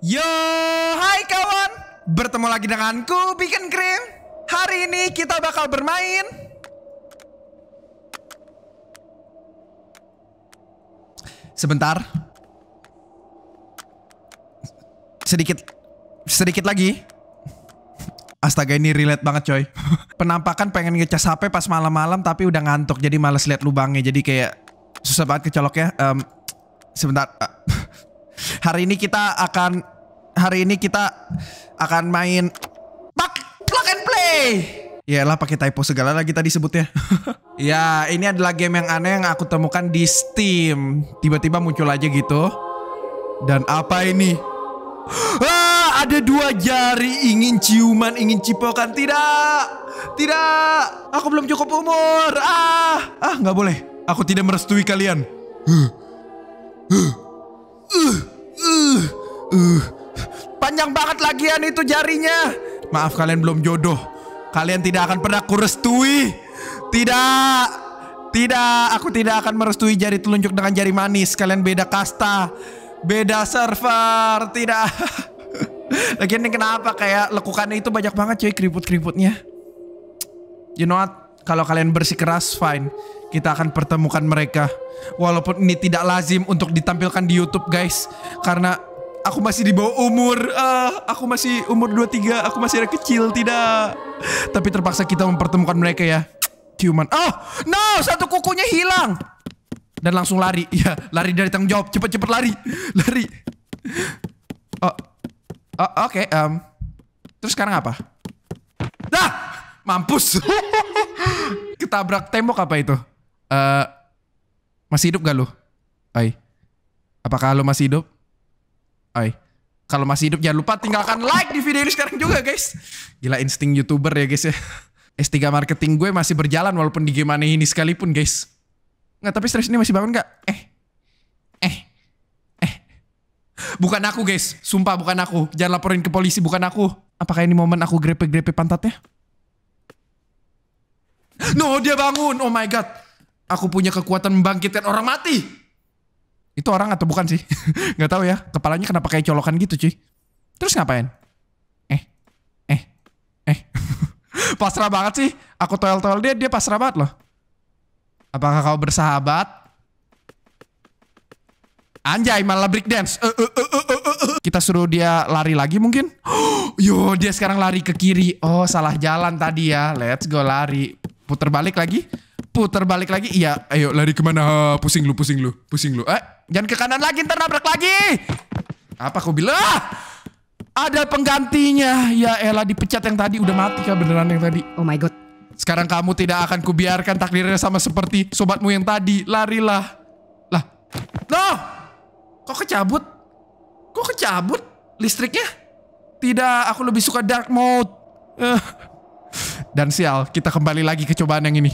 Yo, hai kawan. Bertemu lagi denganku Bikin Krim. Hari ini kita bakal bermain Sebentar. Sedikit sedikit lagi. Astaga ini relate banget coy. Penampakan pengen ngecas HP pas malam-malam tapi udah ngantuk jadi males liat lubangnya jadi kayak susah banget kecoloknya. Um, sebentar. Uh. Hari ini kita akan hari ini kita akan main pak plug and play. Yalah pakai typo segala lagi tadi sebutnya. ya, ini adalah game yang aneh yang aku temukan di Steam. Tiba-tiba muncul aja gitu. Dan apa ini? ah, ada dua jari ingin ciuman, ingin cipokan. Tidak. Tidak. Aku belum cukup umur. Ah, ah nggak boleh. Aku tidak merestui kalian. Uh, uh, panjang banget lagian itu jarinya. Maaf kalian belum jodoh. Kalian tidak akan pernah kurestui. Tidak. Tidak, aku tidak akan merestui jari telunjuk dengan jari manis. Kalian beda kasta. Beda server. Tidak. Lagian ini kenapa kayak lekukannya itu banyak banget cuy keriput-keriputnya. You know what? Kalau kalian bersikeras, fine. Kita akan pertemukan mereka. Walaupun ini tidak lazim untuk ditampilkan di YouTube, guys. Karena aku masih di bawah umur. Uh, aku masih umur 23, aku masih ada kecil, tidak. Tapi terpaksa kita mempertemukan mereka ya. Cuman, oh, no, satu kukunya hilang. Dan langsung lari. Ya, lari dari tanggung jawab. cepat cepat lari. Lari. Oh, oh oke. Okay, um. Terus sekarang apa? Dah! Mampus. Ketabrak tembok apa itu? Uh, masih hidup gak lu? Ai. Apakah lu masih hidup? Ai. Kalau masih hidup jangan lupa tinggalkan like di video ini sekarang juga guys. Gila insting YouTuber ya guys ya. S3 marketing gue masih berjalan walaupun di game ini sekalipun guys. Nggak tapi stress ini masih bangun nggak? Eh. Eh. Eh. Bukan aku guys. Sumpah bukan aku. Jangan laporin ke polisi bukan aku. Apakah ini momen aku grepe-grepe pantatnya? Nuh dia bangun. Oh my God. Aku punya kekuatan membangkitkan orang mati. Itu orang atau bukan sih? Gak tau ya. Kepalanya kenapa kayak colokan gitu cuy. Terus ngapain? Eh. Eh. Eh. pasrah banget sih. Aku toel-toel dia, dia pasrah banget loh. Apakah kau bersahabat? Anjay malah break dance. Uh, uh, uh, uh, uh, uh. Kita suruh dia lari lagi mungkin. Yo dia sekarang lari ke kiri. Oh salah jalan tadi ya. Let's go lari puter balik lagi puter balik lagi iya ayo lari kemana pusing lu pusing lu pusing lu eh jangan ke kanan lagi ntar nabrak lagi apa kau bilang ah, ada penggantinya ya Ella dipecat yang tadi udah mati kah beneran yang tadi oh my god sekarang kamu tidak akan kubiarkan takdirnya sama seperti sobatmu yang tadi larilah lah no kok kecabut kok kecabut listriknya tidak aku lebih suka dark mode eh, dan sial, kita kembali lagi ke cobaan yang ini.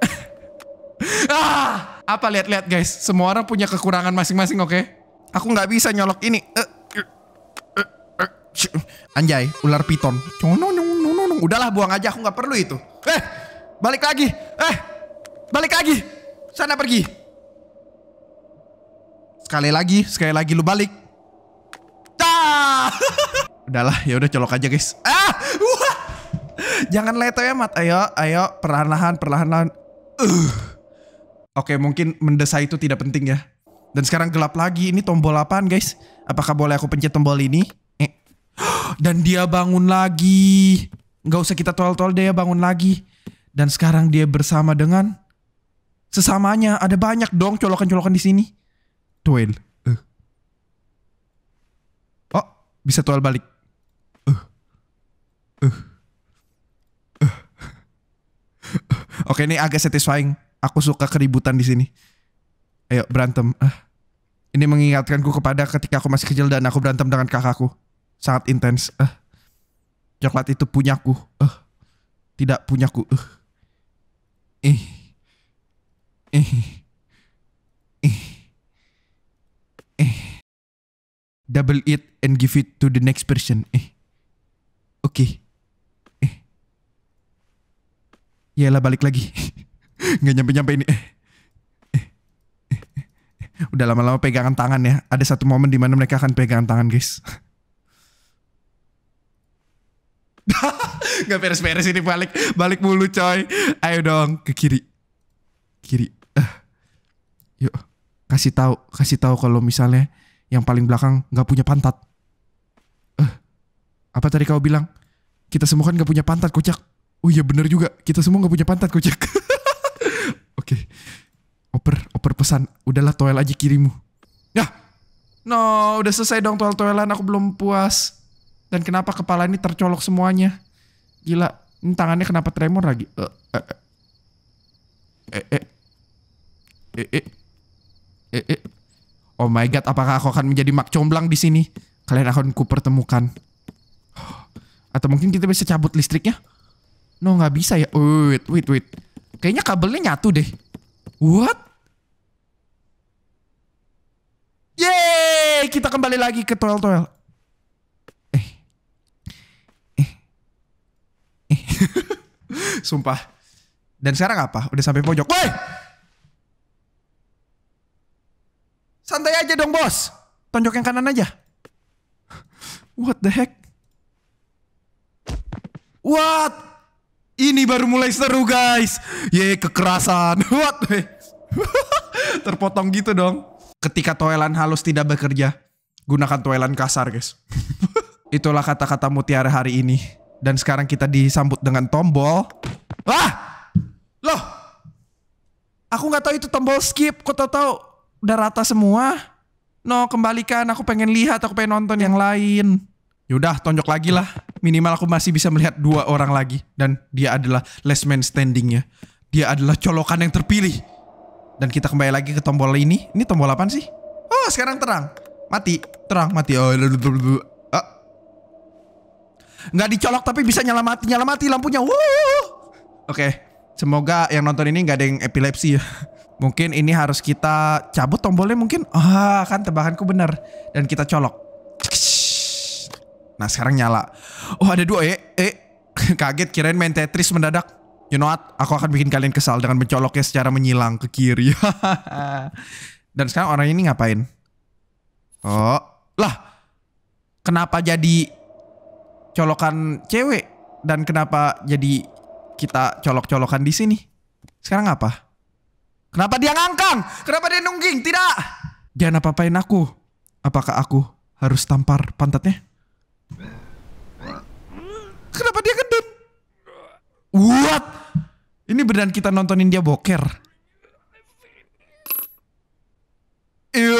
ah! Apa lihat-lihat guys, semua orang punya kekurangan masing-masing, oke? okay? Aku nggak bisa nyolok ini. Eh, eh, eh, Anjay, ular piton. Udahlah buang aja, aku nggak perlu itu. Eh, balik lagi. Eh, balik lagi. Sana pergi. Sekali lagi, sekali lagi lu balik. Ah! Udahlah, ya udah colok aja guys. Eh! Jangan leto ya mat Ayo, ayo, perlahan-lahan, perlahan-lahan. Uh. Oke, mungkin mendesah itu tidak penting ya. Dan sekarang gelap lagi. Ini tombol apaan, guys? Apakah boleh aku pencet tombol ini? Eh. Dan dia bangun lagi. Nggak usah kita tol-tol dia bangun lagi. Dan sekarang dia bersama dengan sesamanya. Ada banyak dong colokan-colokan di sini. Twel. Uh. Oh, bisa tol balik. Uh. Uh. Oke, ini agak satisfying. Aku suka keributan di sini. Ayo berantem. Ah. Ini mengingatkanku kepada ketika aku masih kecil dan aku berantem dengan kakakku. Sangat intens. Ah. Coklat itu punyaku. Ah. Tidak punyaku. Ah. Ih. Eh. Eh. Double it and give it to the next person. Eh. Oke. Okay. lah balik lagi. Nggak nyampe-nyampe ini. Eh, eh, eh, Udah lama-lama pegangan tangan ya. Ada satu momen di mana mereka akan pegangan tangan guys. Nggak beres-beres ini balik Balik mulu coy Ayo dong ke kiri Kiri uh. Yuk Kasih tahu Kasih tahu kalau misalnya Yang paling belakang nggak punya pantat uh. Apa tadi kau bilang Kita semua kan nggak punya pantat kocak Oh iya bener juga, kita semua gak punya pantat kocak. Oke. Okay. Oper, oper pesan. Udahlah toel aja kirimu. Ya, no, udah selesai dong toel-toelan. Aku belum puas. Dan kenapa kepala ini tercolok semuanya? Gila, ini tangannya kenapa tremor lagi? Eh, eh, eh, eh, eh, eh, eh, eh. eh. Oh my god, apakah aku akan menjadi mak comblang di sini? Kalian akan kupertemukan. Atau mungkin kita bisa cabut listriknya? No, nggak bisa ya. Wait, wait, wait. Kayaknya kabelnya nyatu deh. What? Yeay, kita kembali lagi ke toilet-toilet. Eh. Eh. Eh. Sumpah. Dan sekarang apa? Udah sampai pojok. Woi! Santai aja dong, Bos. Tonjok yang kanan aja. What the heck? What? Ini baru mulai seru guys. Ye kekerasan. What? Terpotong gitu dong. Ketika toelan halus tidak bekerja, gunakan toelan kasar guys. Itulah kata-kata mutiara hari ini. Dan sekarang kita disambut dengan tombol. Ah! Loh! Aku nggak tahu itu tombol skip. Kok tahu-tahu udah rata semua? No, kembalikan. Aku pengen lihat, aku pengen nonton yang lain. Yaudah tonjok lagi lah. Minimal aku masih bisa melihat dua orang lagi. Dan dia adalah last man standingnya. Dia adalah colokan yang terpilih. Dan kita kembali lagi ke tombol ini. Ini tombol apa sih? Oh sekarang terang. Mati. Terang, mati. Oh, ah. Nggak dicolok tapi bisa nyala mati. Nyala mati lampunya. Oke. Semoga yang nonton ini nggak ada yang epilepsi ya. Mungkin ini harus kita cabut tombolnya mungkin. Ah kan tebakanku benar. Dan kita colok. Nah sekarang nyala. Oh ada dua eh. Eh kaget kirain main Tetris mendadak. You know what? Aku akan bikin kalian kesal dengan mencoloknya secara menyilang ke kiri. Dan sekarang orang ini ngapain? Oh lah. Kenapa jadi colokan cewek? Dan kenapa jadi kita colok-colokan di sini? Sekarang apa? Kenapa dia ngangkang? Kenapa dia nungging? Tidak! Jangan apa-apain aku. Apakah aku harus tampar pantatnya? Kenapa dia gendut? What? Ini beneran kita nontonin dia boker. Iyo,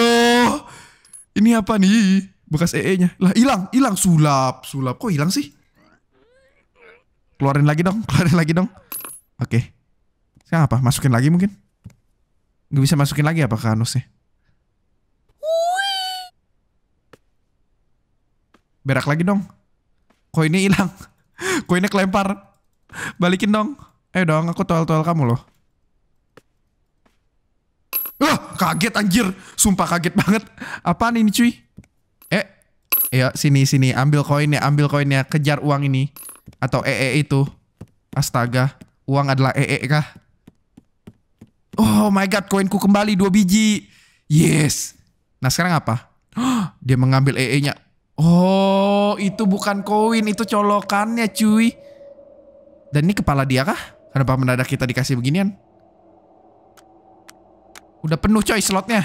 ini apa nih? Bekas EE-nya. Lah hilang, hilang sulap, sulap. Kok hilang sih? Keluarin lagi dong, keluarin lagi dong. Oke. Okay. Sekarang apa? Masukin lagi mungkin? Gak bisa masukin lagi apa kanus? Berak lagi dong. Kok ini hilang? koinnya kelempar. Balikin dong. Eh dong, aku toel-toel kamu loh. Wah, kaget anjir. Sumpah kaget banget. Apaan ini cuy? Eh, ya sini sini ambil koinnya, ambil koinnya, kejar uang ini atau ee itu. Astaga, uang adalah ee kah? Oh my god, koinku kembali dua biji. Yes. Nah, sekarang apa? Dia mengambil ee-nya. Oh, itu bukan koin, itu colokannya cuy. Dan ini kepala dia kah? Kenapa mendadak kita dikasih beginian? Udah penuh coy slotnya.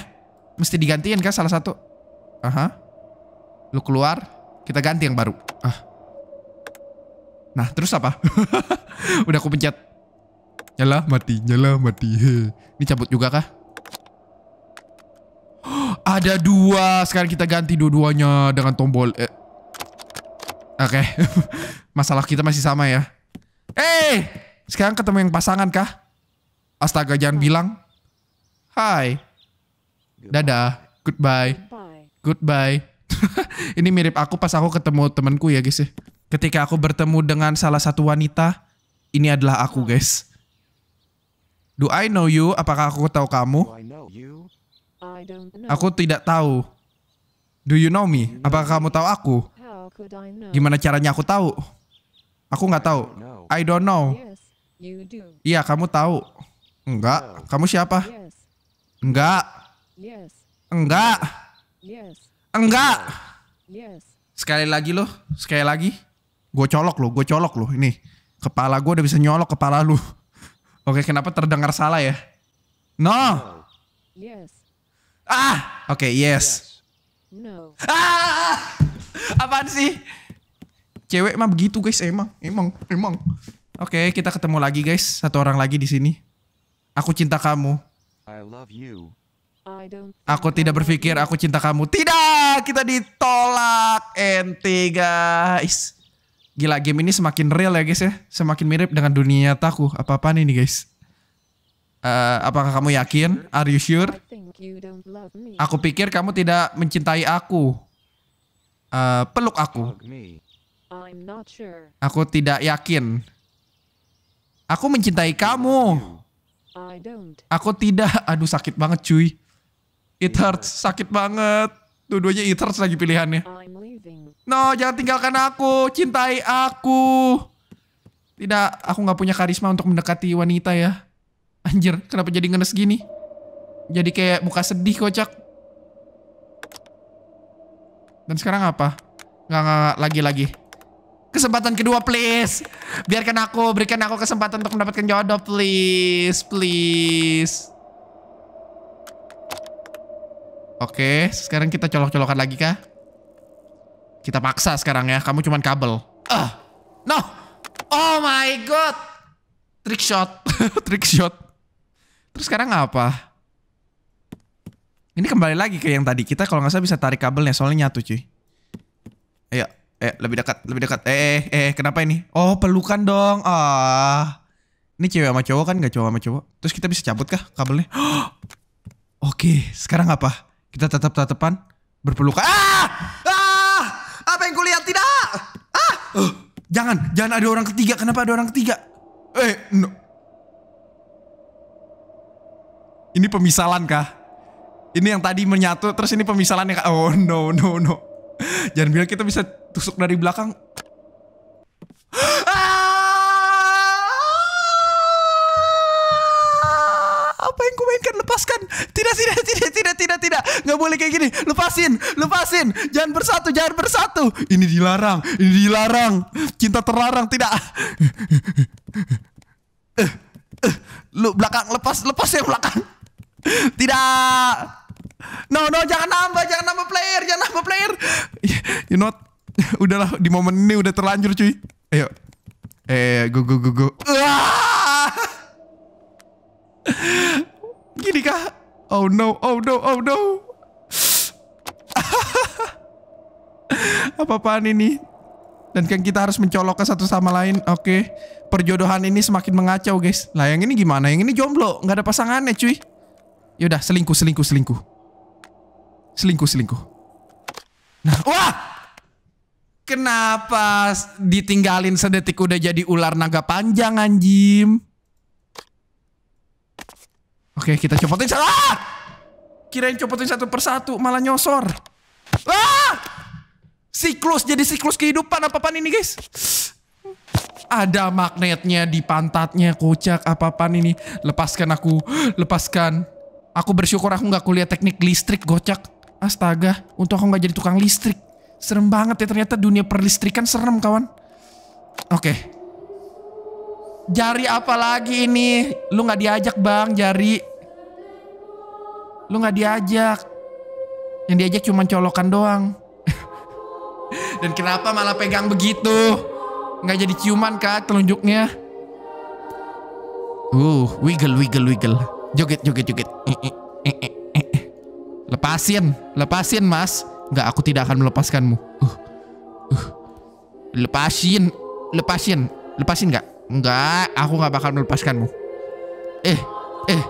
Mesti digantiin kah salah satu? Aha. Lu keluar, kita ganti yang baru. Ah. Nah, terus apa? Udah aku pencet. Nyala, mati, nyala, mati. Ini cabut juga kah? Ada dua. Sekarang kita ganti dua-duanya dengan tombol. Eh. Oke. Okay. Masalah kita masih sama ya. Eh, hey! sekarang ketemu yang pasangan kah? Astaga, jangan Hi. Hmm. bilang. Hai. Dadah. Goodbye. Goodbye. Ini mirip aku pas aku ketemu temanku ya guys ya. Ketika aku bertemu dengan salah satu wanita, ini adalah aku hmm. guys. Do I know you? Apakah aku tahu kamu? Aku tidak tahu. Do you know me? Apakah kamu tahu aku? Gimana caranya aku tahu? Aku nggak tahu. I don't know. Iya, kamu tahu. Enggak. Kamu siapa? Enggak. Enggak. Enggak. Sekali lagi loh, sekali lagi. Gue colok loh, gue colok loh. Ini kepala gue udah bisa nyolok kepala lu. Oke, kenapa terdengar salah ya? No. Yes. Ah, oke, okay, yes. No. Ah, apaan sih? Cewek mah begitu guys, emang, emang, emang. Oke, okay, kita ketemu lagi guys, satu orang lagi di sini. Aku cinta kamu. I love you. Aku tidak berpikir aku cinta kamu. Tidak, kita ditolak. NT guys. Gila game ini semakin real ya guys ya. Semakin mirip dengan dunia nyataku. Apa-apaan ini guys. Uh, apakah kamu yakin? Are you sure? Aku pikir kamu tidak mencintai aku. Uh, peluk aku. Aku tidak yakin. Aku mencintai kamu. Aku tidak. Aduh sakit banget cuy. It iya. hurts. Sakit banget. Dua-duanya it hurts lagi pilihannya. No, jangan tinggalkan aku. Cintai aku. Tidak, aku nggak punya karisma untuk mendekati wanita ya. Anjir, kenapa jadi ngenes gini? Jadi kayak muka sedih kocak. Dan sekarang apa? Nggak, nggak, lagi-lagi. Kesempatan kedua, please. Biarkan aku, berikan aku kesempatan untuk mendapatkan jodoh, please. Please. Oke, sekarang kita colok-colokan lagi kah? Kita paksa sekarang ya. Kamu cuman kabel. Ah, uh, no. Oh my god. Trick shot. Trick shot. Terus sekarang apa? Ini kembali lagi ke yang tadi. Kita kalau nggak salah bisa tarik kabelnya soalnya nyatu cuy. Ayo, eh lebih dekat, lebih dekat. Eh, eh, eh, eh, kenapa ini? Oh, pelukan dong. Ah. Ini cewek sama cowok kan nggak cowok sama cowok. Terus kita bisa cabut kah kabelnya? Oke, sekarang apa? Kita tetap tatapan berpelukan. Ah! Ah! Apa yang kulihat tidak? Ah! Uh, jangan, jangan ada orang ketiga. Kenapa ada orang ketiga? Eh, no. Ini pemisalan kah? Ini yang tadi menyatu, terus ini pemisalannya kah? Oh no, no, no. Jangan bilang kita bisa tusuk dari belakang. Ah! apa yang kumainkan lepaskan tidak tidak tidak tidak tidak tidak nggak boleh kayak gini lepasin lepasin jangan bersatu jangan bersatu ini dilarang ini dilarang cinta terlarang tidak eh, eh, eh, lu belakang lepas lepas yang belakang tidak. No, no, jangan nambah, jangan nambah player, jangan nambah player. Iya, you know, udahlah di momen ini udah terlanjur cuy. Ayo. Eh, go go go go. Uah! Gini kah? Oh no, oh no, oh no. Apa-apaan ini? Dan kan kita harus mencolok ke satu sama lain. Oke. Okay. Perjodohan ini semakin mengacau, guys. Lah yang ini gimana? Yang ini jomblo, nggak ada pasangannya, cuy. Yaudah, selingkuh, selingkuh, selingkuh. Selingkuh, selingkuh. Nah, wah! Kenapa ditinggalin sedetik udah jadi ular naga panjang, anjim? Oke, kita copotin. Ah! Kirain copotin satu persatu, malah nyosor. Ah! Siklus, jadi siklus kehidupan apa-apaan ini, guys? Ada magnetnya di pantatnya, kocak apa-apaan ini. Lepaskan aku, lepaskan. Aku bersyukur aku nggak kuliah teknik listrik gocak. Astaga, untuk aku nggak jadi tukang listrik. Serem banget ya ternyata dunia perlistrikan serem kawan. Oke. Okay. Jari apa lagi ini? Lu nggak diajak bang, jari. Lu nggak diajak. Yang diajak cuma colokan doang. Dan kenapa malah pegang begitu? Nggak jadi ciuman kak, telunjuknya? Uh, wiggle, wiggle, wiggle. Joget, joget, joget. Eh, eh, eh, lepasin, lepasin mas. Enggak, aku tidak akan melepaskanmu. Uh, uh. Lepasin, lepasin, lepasin enggak. Enggak, aku enggak bakal melepaskanmu. Eh, eh.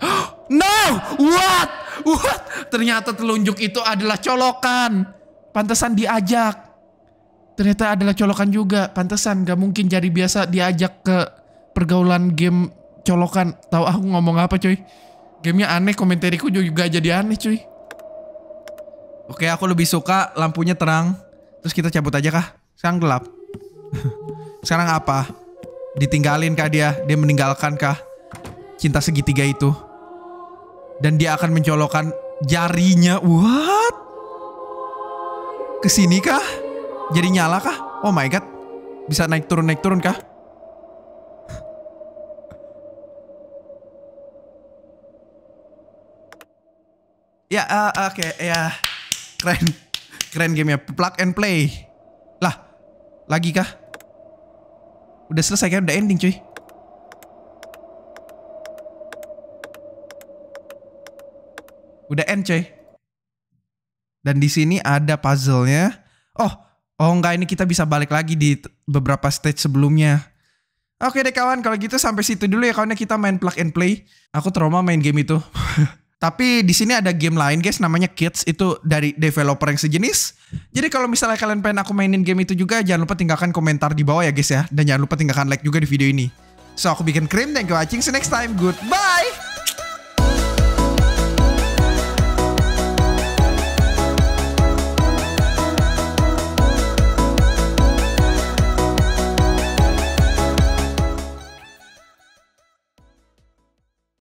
No, what? What? Ternyata telunjuk itu adalah colokan. Pantesan diajak. Ternyata adalah colokan juga. Pantesan gak mungkin jadi biasa diajak ke pergaulan game colokan. Tahu ah, aku ngomong apa cuy? Gamenya aneh, komentariku juga jadi aneh cuy. Oke, aku lebih suka lampunya terang. Terus kita cabut aja kah? Sekarang gelap. Sekarang apa? Ditinggalin kah dia? Dia meninggalkan kah? Cinta segitiga itu. Dan dia akan mencolokkan jarinya. What? Kesini kah? Jadi nyala kah? Oh my god. Bisa naik turun naik turun kah? Ya, uh, oke, okay, ya. Keren. Keren gamenya. Plug and play. Lah, lagi kah? Udah selesai kan? Udah ending cuy. Udah end cuy. Dan di sini ada puzzlenya. Oh, oh enggak ini kita bisa balik lagi di beberapa stage sebelumnya. Oke deh kawan, kalau gitu sampai situ dulu ya kawannya kita main plug and play. Aku trauma main game itu. Tapi di sini ada game lain guys namanya Kids itu dari developer yang sejenis. Jadi kalau misalnya kalian pengen aku mainin game itu juga jangan lupa tinggalkan komentar di bawah ya guys ya dan jangan lupa tinggalkan like juga di video ini. So aku bikin krim, thank you watching. See you next time. Goodbye.